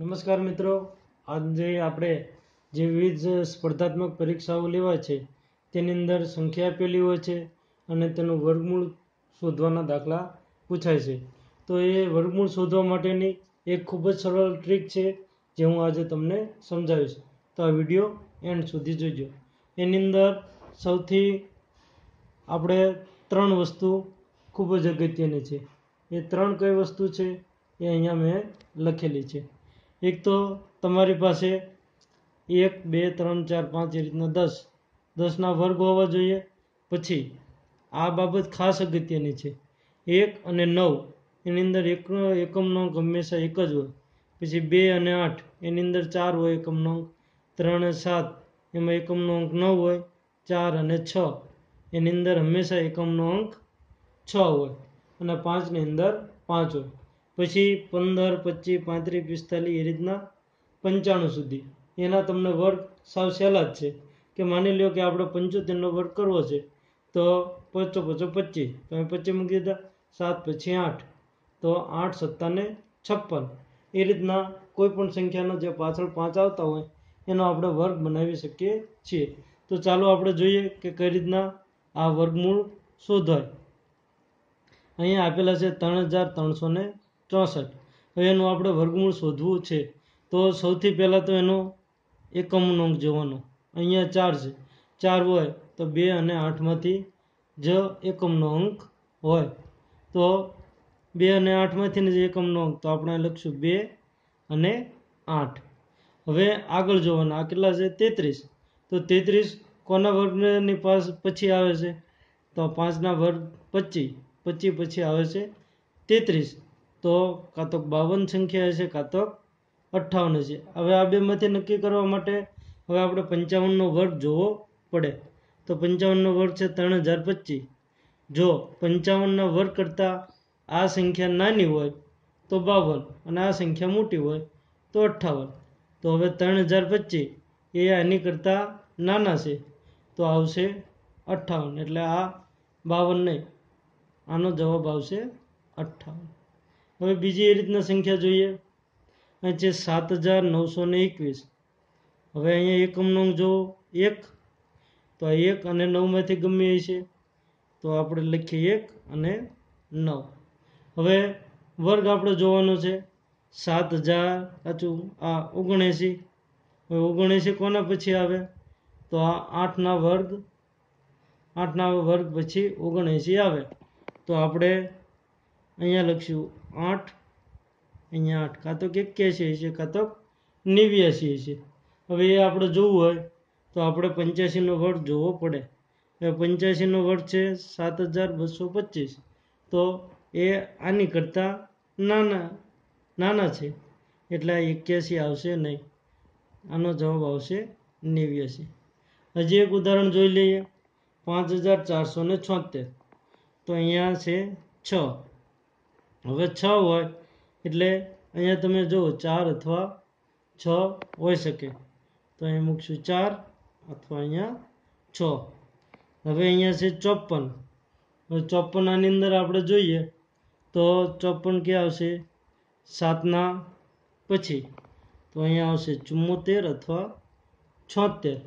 નમસ્કાર મિત્રો આજે આપણે જે વિવિધ સ્પર્ધાત્મક પરીક્ષાઓ લેવાય છે તેની અંદર સંખ્યા આપેલી હોય છે અને તેનું વર્ગમૂળ શોધવાના દાખલા પૂછાય છે તો એ વર્ગમૂળ શોધવા માટેની એક ખૂબ જ સરળ ટ્રીક છે જે હું આજે તમને સમજાવીશ તો આ વિડીયો એન્ડ સુધી જોજો એની અંદર સૌથી આપણે ત્રણ વસ્તુ ખૂબ જ અગત્યની છે એ ત્રણ કઈ વસ્તુ છે એ અહીંયા મેં લખેલી છે એક તો તમારી પાસે એક બે ત્રણ ચાર પાંચ એ રીતના દસ દસના વર્ગ હોવા જોઈએ પછી આ બાબત ખાસ અગત્યની છે એક અને નવ એની અંદર એક એકમનો અંક હંમેશા એક જ હોય પછી બે અને આઠ એની અંદર ચાર હોય એકમનો અંક ત્રણ સાત એમાં એકમનો અંક નવ હોય ચાર અને છ એની અંદર હંમેશા એકમનો અંક છ હોય અને પાંચની અંદર પાંચ હોય પછી પંદર પચીસ પાંત્રીસ પિસ્તાલીસ એ રીતના પંચાણું સુધી એના તમને વર્ગ સાવ સહેલા જ છે કે માની લ્યો કે આપણે પંચોતેરનો વર્ગ કરવો છે તો પચો પચો પચીસ તમે પચીસ મૂકી દીધા સાત પછી આઠ તો આઠ સત્તાને છપ્પન એ રીતના કોઈ પણ સંખ્યાનો જે પાછળ પાંચ આવતા હોય એનો આપણે વર્ગ બનાવી શકીએ છીએ તો ચાલો આપણે જોઈએ કે કઈ રીતના આ વર્ગમૂળ શોધાય અહીંયા આપેલા છે ત્રણ હજાર ત્રણસો ને ચોસઠ હવે એનું આપણે વર્ગમૂળ શોધવું છે તો સૌથી પહેલાં તો એનો એકમનો અંક જોવાનો અહીંયા ચાર છે ચાર હોય તો બે અને આઠમાંથી જ એકમનો અંક હોય તો બે અને આઠમાંથી જ એકમનો અંક તો આપણે લખશું બે અને આઠ હવે આગળ જોવાના આ કેટલા છે તેત્રીસ તો તેત્રીસ કોના વર્ગની પાસ પછી આવે છે તો પાંચના વર્ગ પચીસ પચીસ પછી આવે છે તેત્રીસ તો કાં તો બાવન સંખ્યા હશે કાં તો અઠ્ઠાવન હશે હવે આ બેમાંથી નક્કી કરવા માટે હવે આપણે પંચાવનનો વર્ગ જોવો પડે તો પંચાવનનો વર્ગ છે ત્રણ હજાર પચીસ જો પંચાવનના વર્ગ કરતાં આ સંખ્યા નાની હોય તો બાવન અને આ સંખ્યા મોટી હોય તો અઠ્ઠાવન તો હવે ત્રણ હજાર પચીસ એ આની કરતાં નાના છે તો આવશે અઠ્ઠાવન એટલે આ બાવન નહીં આનો જવાબ આવશે અઠ્ઠાવન હવે બીજી એ રીતના સંખ્યા જોઈએ છે સાત હજાર નવસો ને એકવીસ હવે અહીંયા એકમનો જો એક તો આ એક અને નવમાંથી ગમે એ છે તો આપણે લખીએ એક અને નવ હવે વર્ગ આપણે જોવાનો છે સાત હજાર પાછું આ ઓગણએંસી હવે ઓગણએંસી કોના પછી આવે તો આ આઠના વર્ગ આઠના વર્ગ પછી ઓગણએંસી આવે તો આપણે અહીંયા લખશું આઠ અહીંયા આઠ કાં તો એક્યાસી હશે કાં તો નેવ્યાસી હશે હવે એ આપણે જોવું હોય તો આપણે પંચ્યાસીનો વર્ગ જોવો પડે હવે પંચ્યાસીનો વર્ગ છે સાત હજાર બસો પચીસ તો એ આની કરતાં નાના નાના છે એટલે એક્યાસી આવશે નહીં આનો જવાબ આવશે નેવ્યાસી હજી એક ઉદાહરણ જોઈ લઈએ પાંચ હજાર ચારસો ને છોતેર તો અહીંયા છે છ હવે છ હોય એટલે અહીંયા તમે જુઓ ચાર અથવા છ હોઈ શકે તો અહીંયા મૂકશું ચાર અથવા અહીંયા છ હવે અહીંયા છે ચોપન હવે ચોપન આની અંદર આપણે જોઈએ તો ચોપન ક્યાં આવશે સાતના પછી તો અહીંયા આવશે ચુમ્મોતેર અથવા છોતેર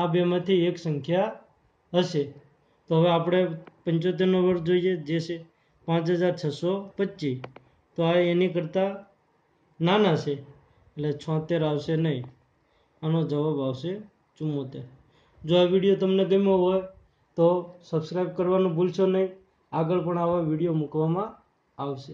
આ બેમાંથી એક સંખ્યા હશે તો હવે આપણે પંચોતેરનો વર્ગ જોઈએ જે છે પાંચ હજાર છસો પચીસ તો આ એની કરતાં નાના છે એટલે છોતેર આવશે નહીં આનો જવાબ આવશે ચુમ્મોતેર જો આ વિડીયો તમને ગમ્યો હોય તો સબસ્ક્રાઈબ કરવાનું ભૂલશો નહીં આગળ પણ આવા વિડીયો મૂકવામાં આવશે